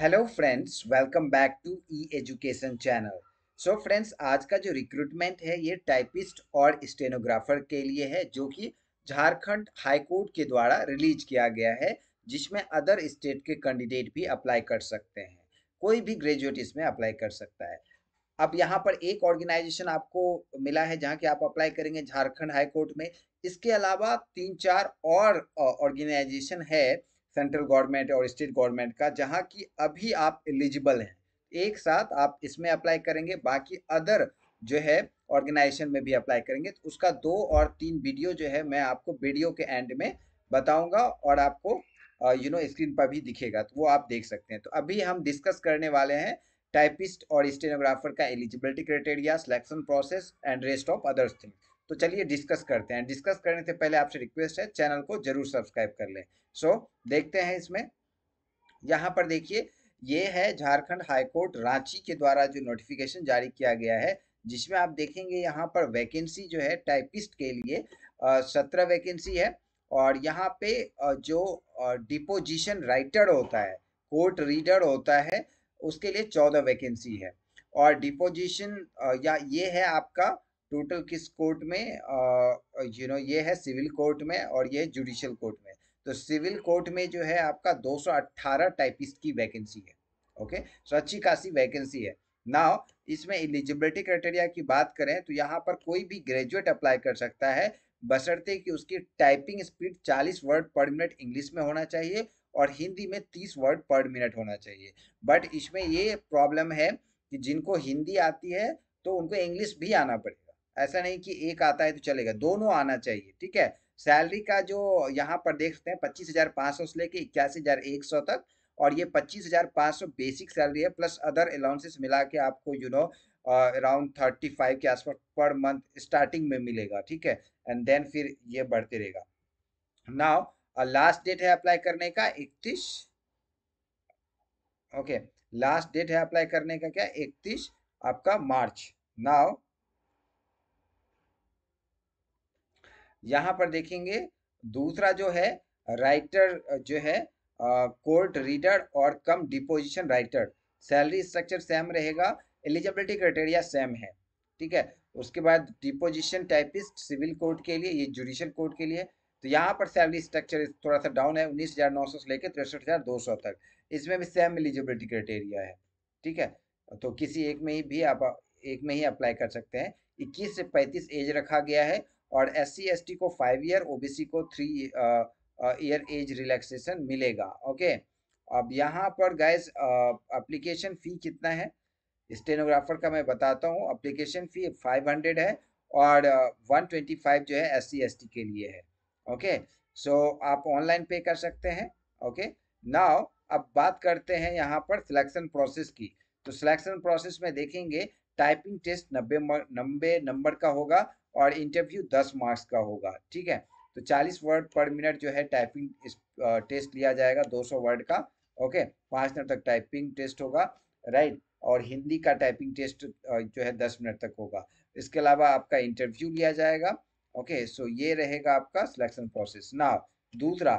hello friends welcome back to E education channel so friends आज का जो recruitment है ये टाइपिस्ट और स्टेनोग्राफर के लिए है जो कि झारखंड हाईकोर्ट के द्वारा रिलीज किया गया है जिसमें अदर स्टेट के कैंडिडेट भी अप्लाई कर सकते हैं कोई भी ग्रेजुएट इसमें अप्लाई कर सकता है अब यहाँ पर एक ऑर्गेनाइजेशन आपको मिला है जहाँ की आप अप्लाई करेंगे झारखंड हाईकोर्ट में इसके अलावा तीन चार और ऑर्गेनाइजेशन है सेंट्रल गवर्नमेंट और स्टेट गवर्नमेंट का जहाँ की अभी आप एलिजिबल हैं एक साथ आप इसमें अप्लाई करेंगे बाकी अदर जो है ऑर्गेनाइजेशन में भी अप्लाई करेंगे तो उसका दो और तीन वीडियो जो है मैं आपको वीडियो के एंड में बताऊंगा और आपको यू नो स्क्रीन पर भी दिखेगा तो वो आप देख सकते हैं तो अभी हम डिस्कस करने वाले हैं टाइपिस्ट और स्टेनोग्राफर का eligibility criteria selection process and rest of others things तो चलिए डिस्कस करते हैं डिस्कस करने से पहले आपसे रिक्वेस्ट है चैनल को जरूर सब्सक्राइब कर लें सो so, देखते हैं इसमें यहाँ पर देखिए ये है झारखंड हाईकोर्ट रांची के द्वारा जो नोटिफिकेशन जारी किया गया है जिसमें आप देखेंगे यहाँ पर वैकेंसी जो है टाइपिस्ट के लिए सत्रह वैकेंसी है और यहाँ पे जो डिपोजिशन राइटर होता है कोर्ट रीडर होता है उसके लिए चौदह वैकेंसी है और डिपोजिशन या ये है आपका टोटल किस कोर्ट में यू नो ये है सिविल कोर्ट में और ये जुडिशल कोर्ट में तो सिविल कोर्ट में जो है आपका 218 टाइपिस्ट की वैकेंसी है ओके सो अच्छी खासी वैकेंसी है नाउ इसमें एलिजिबिलिटी क्राइटेरिया की बात करें तो यहाँ पर कोई भी ग्रेजुएट अप्लाई कर सकता है बशर्ते कि उसकी typing speed 40 word per minute English में होना चाहिए और हिंदी में 30 वर्ड पर मिनट होना चाहिए बट इसमें ये प्रॉब्लम है कि जिनको हिंदी आती है तो उनको इंग्लिश भी आना पड़ेगा ऐसा नहीं कि एक आता है तो चलेगा दोनों आना चाहिए ठीक है सैलरी का जो यहाँ पर देख सकते हैं पच्चीस हजार पाँच सौ से लेके इक्यासी हजार एक सौ तक और ये पच्चीस हजार पाँच सौ बेसिक सैलरी है प्लस अदर अलाउंसेस मिला के आपको you know around thirty five के आसपास पर मंथ स्टार्टिंग में मिलेगा ठीक है एंड देन फिर ये बढ़ते रहेगा नाउ लास्ट डेट है अप्लाई करने का इकतीस ओके लास्ट डेट है अप्लाई करने का क्या इकतीस आपका मार्च नाउ यहाँ पर देखेंगे दूसरा जो है राइटर जो है कोर्ट रीडर और cum deposition writer salary structure same रहेगा एलिजिबिलिटी क्राइटेरिया सेम है ठीक है उसके बाद डिपोजिशन टाइपिस्ट सिविल कोर्ट के लिए ये जुडिशल कोर्ट के लिए तो यहाँ पर सैलरी स्ट्रक्चर थोड़ा सा डाउन है उन्नीस हज़ार नौ सौ से लेकर तिरसठ हज़ार दो सौ तक इसमें भी सेम एलिजिबिलिटी क्राइटेरिया है ठीक है तो किसी एक में ही भी आप एक में ही अप्लाई कर सकते हैं इक्कीस से पैंतीस एज रखा गया है और एस सी को फाइव ईयर ओबीसी को थ्री ईयर एज रिलैक्सेशन मिलेगा ओके अब यहाँ पर गैस अप्लीकेशन फ़ी कितना है स्टेनोग्राफर का मैं बताता हूँ अप्लीकेशन फ़ी फाइव हंड्रेड है और वन ट्वेंटी फाइव जो है एस सी के लिए है ओके सो आप ऑनलाइन पे कर सकते हैं ओके नाउ अब बात करते हैं यहाँ पर सिलेक्शन प्रोसेस की तो सिलेक्शन प्रोसेस में देखेंगे टाइपिंग टेस्ट नब्बे नब्बे नंबर का होगा और इंटरव्यू दस मार्क्स का होगा ठीक है तो चालीस वर्ड पर मिनट जो है टाइपिंग टेस्ट लिया जाएगा दो सौ वर्ड का ओके पाँच मिनट तक टाइपिंग टेस्ट होगा राइट और हिंदी का टाइपिंग टेस्ट जो है दस मिनट तक होगा इसके अलावा आपका इंटरव्यू लिया जाएगा ओके सो ये रहेगा आपका सिलेक्शन प्रोसेस ना दूसरा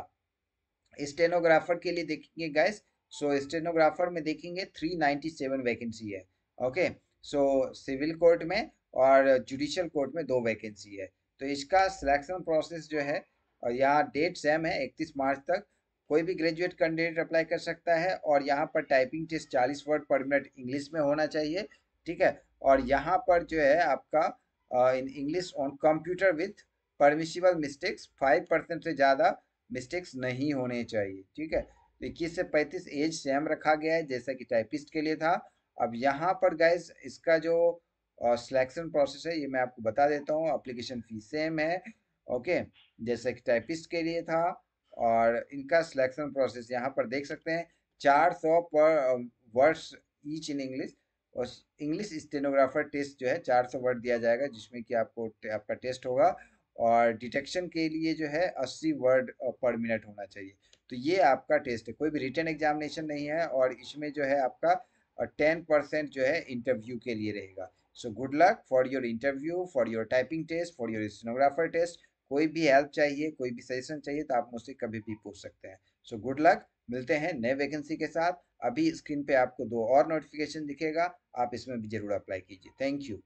स्टेनोग्राफर के लिए देखेंगे गैस सो स्टेनोग्राफर में देखेंगे थ्री सेवन वैकेंसी है ओके सो सिविल कोर्ट में और जुडिशियल कोर्ट में दो वैकेंसी है तो इसका सिलेक्शन प्रोसेस जो है और यहाँ डेट सेम है इकतीस मार्च तक कोई भी ग्रेजुएट कैंडिडेट अप्लाई कर सकता है और यहाँ पर टाइपिंग टेस्ट चालीस वर्ड पर मिनट इंग्लिश में होना चाहिए ठीक है और यहाँ पर जो है आपका in English on computer with permissible mistakes five percent से ज़्यादा मिस्टेक्स नहीं होने चाहिए ठीक है तो इक्कीस से पैंतीस एज सेम रखा गया है जैसा कि टाइपिस्ट के लिए था अब यहाँ पर गैस इसका जो और सिलेक्शन प्रोसेस है ये मैं आपको बता देता हूँ अप्लीकेशन फी सेम है ओके जैसे कि टाइपिस्ट के लिए था और इनका सिलेक्शन प्रोसेस यहाँ पर देख सकते हैं चार सौ per words each in English और इंग्लिश स्टेनोग्राफर टेस्ट जो है चार सौ वर्ड दिया जाएगा जिसमें कि आपको आपका टेस्ट होगा और डिटेक्शन के लिए जो है अस्सी वर्ड पर मिनट होना चाहिए तो ये आपका टेस्ट है कोई भी रिटर्न एग्जामिनेशन नहीं है और इसमें जो है आपका टेन परसेंट जो है इंटरव्यू के लिए रहेगा so good luck for your interview for your typing test for your stenographer test कोई भी हेल्प चाहिए कोई भी सजेशन चाहिए तो आप मुझसे कभी भी पूछ सकते हैं सो गुड लक मिलते हैं नए वैकेंसी के साथ अभी स्क्रीन पे आपको दो और नोटिफिकेशन दिखेगा आप इसमें भी जरूर अप्लाई कीजिए थैंक यू